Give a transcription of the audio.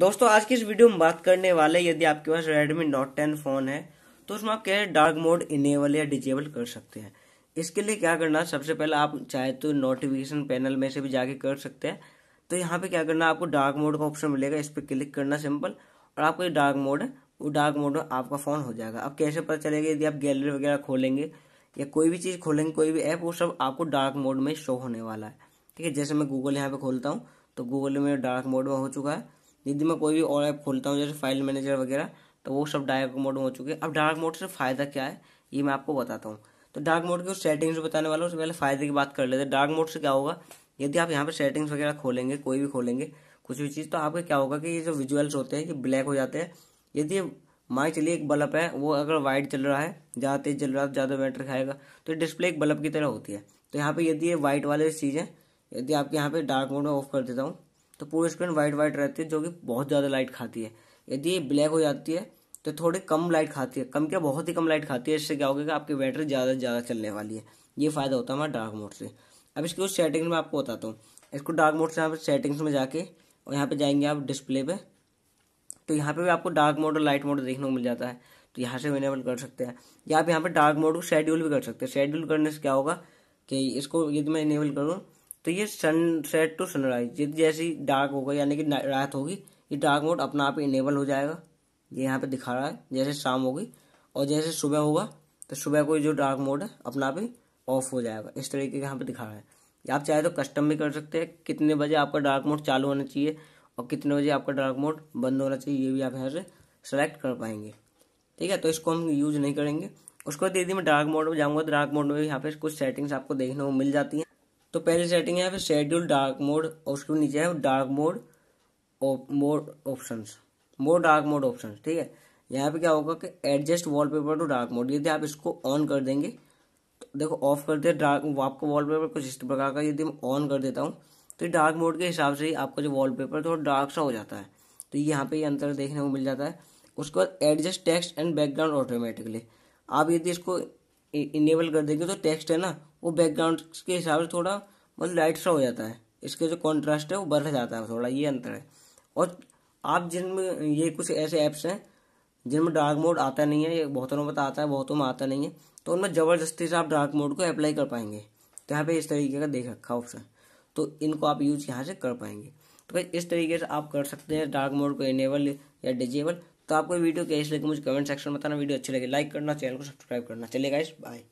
दोस्तों आज की इस वीडियो में बात करने वाले यदि आपके पास Redmi Note 10 फोन है तो उसमें आप कैसे डार्क मोड इनेबल या डिजेबल कर सकते हैं इसके लिए क्या करना सबसे पहले आप चाहे तो नोटिफिकेशन पैनल में से भी जाके कर सकते हैं तो यहाँ पे क्या करना आपको डार्क मोड का ऑप्शन मिलेगा इस पर क्लिक करना सिंपल और आपका डार्क मोड है वो डार्क मोड में आपका फ़ोन हो जाएगा अब कैसे पता चलेगा यदि आप गैलरी वगैरह खोलेंगे या कोई भी चीज़ खोलेंगे कोई भी ऐप वो सब आपको डार्क मोड में शो होने वाला है ठीक है जैसे मैं गूगल यहाँ पे खोलता हूँ तो गूगल में डार्क मोड में हो चुका है यदि मैं कोई भी और ऐप खोलता हूँ जैसे फाइल मैनेजर वगैरह तो वो सब डार्क मोड में हो चुके हैं अब डार्क मोड से फ़ायदा क्या है ये मैं आपको बताता हूँ तो डार्क मोड की सेटिंग्स बताने वाला हूँ उससे पहले फ़ायदे की बात कर लेते हैं डार्क मोड से क्या होगा यदि आप यहाँ पर सेटिंग्स वगैरह खोलेंगे कोई भी खोलेंगे कुछ भी चीज़ तो आपका क्या होगा कि ये जो विजुअल्स होते हैं ये ब्लैक हो जाते हैं यदि मान चलिए एक बल्ब है वो अगर वाइट चल रहा है ज़्यादा तेज चल रहा है तो ज़्यादा बैटरी खाएगा तो डिस्प्ले एक बल्ब की तरह होती है तो यहाँ पर यदि ये वाइट वाले चीज़ें यदि आपके यहाँ पर डार्क मोड में ऑफ कर देता हूँ तो पूरी स्क्रीन वाइट वाइट रहती है जो कि बहुत ज़्यादा लाइट खाती है यदि ये ब्लैक हो जाती है तो थोड़ी कम लाइट खाती है कम क्या बहुत ही कम लाइट खाती है इससे क्या होगा कि आपकी बैटरी ज़्यादा से ज़्यादा चलने वाली है ये फ़ायदा होता है हमारा डार्क मोड से अब इसकी कुछ सेटिंग्स में आपको बताता हूँ इसको डार्क मोड से यहाँ पर सेटिंग्स में जाके और यहाँ पर जाएंगे आप डिस्प्ले पर तो यहाँ पर भी आपको डार्क मोड और लाइट मोड देखने को मिल जाता है तो यहाँ से इनेबल कर सकते हैं या आप यहाँ पर डार्क मोड को शेड्यूल भी कर सकते हैं शेड्यूल करने से क्या होगा कि इसको यदि मैं इनेबल करूँ तो ये सनसेट टू सनराइज ये जैसी डार्क होगा यानी कि रात होगी ये डार्क मोड अपना आप इनेबल हो जाएगा ये यहाँ पे दिखा रहा है जैसे शाम होगी और जैसे सुबह होगा तो सुबह को जो डार्क मोड है अपना आप ही ऑफ हो जाएगा इस तरीके का यहाँ पे दिखा रहा है आप चाहे तो कस्टम भी कर सकते हैं कितने बजे आपका डार्क मोड चालू होना चाहिए और कितने बजे आपका डार्क मोड बंद होना चाहिए ये भी आप यहाँ से सेलेक्ट कर पाएंगे ठीक है तो इसको हम यूज नहीं करेंगे उसके बाद यदि मैं डार्क मोड में जाऊँगा तो डार्क मोड में यहाँ पे कुछ सेटिंग्स आपको देखने को मिल जाती हैं तो पहली सेटिंग है फिर शेड्यूल डार्क मोड और उसके नीचे है dark mode mode options mode dark mode options ठीक है यहाँ पे क्या होगा कि adjust wallpaper to dark mode यदि आप इसको ऑन कर देंगे तो देखो ऑफ कर दे डार्क आपका पेपर कुछ इस प्रकार का यदि मैं ऑन कर देता हूँ तो डार्क मोड के हिसाब से ही आपका जो वॉल पेपर थोड़ा डार्क सा हो जाता है तो यहाँ पे ये अंतर देखने को मिल जाता है उसके बाद adjust text and background automatically आप यदि इसको इनेबल कर देंगे तो टेक्स्ट है ना वो बैकग्राउंड के हिसाब से थोड़ा मतलब लाइट सा हो जाता है इसका जो कॉन्ट्रास्ट है वो बढ़ जाता है थोड़ा ये अंतर है और आप जिनमें ये कुछ ऐसे ऐप्स हैं जिनमें डार्क मोड आता नहीं है ये बहुतों में पता आता है बहुतों में आता नहीं है तो उनमें ज़बरदस्ती से आप डार्क मोड को अप्लाई कर पाएंगे तो यहाँ पे इस तरीके का देख रखा ऑप्शन तो इनको आप यूज़ यहाँ से कर पाएंगे तो इस तरीके से आप कर सकते हैं डार्क मोड को इनेबल या डिजेबल तो आपको वीडियो कैसे लगे मुझे कमेंट सेक्शन में बताना वीडियो अच्छी लगे लाइक करना चैनल को सब्सक्राइब करना चलिए गाइस बाय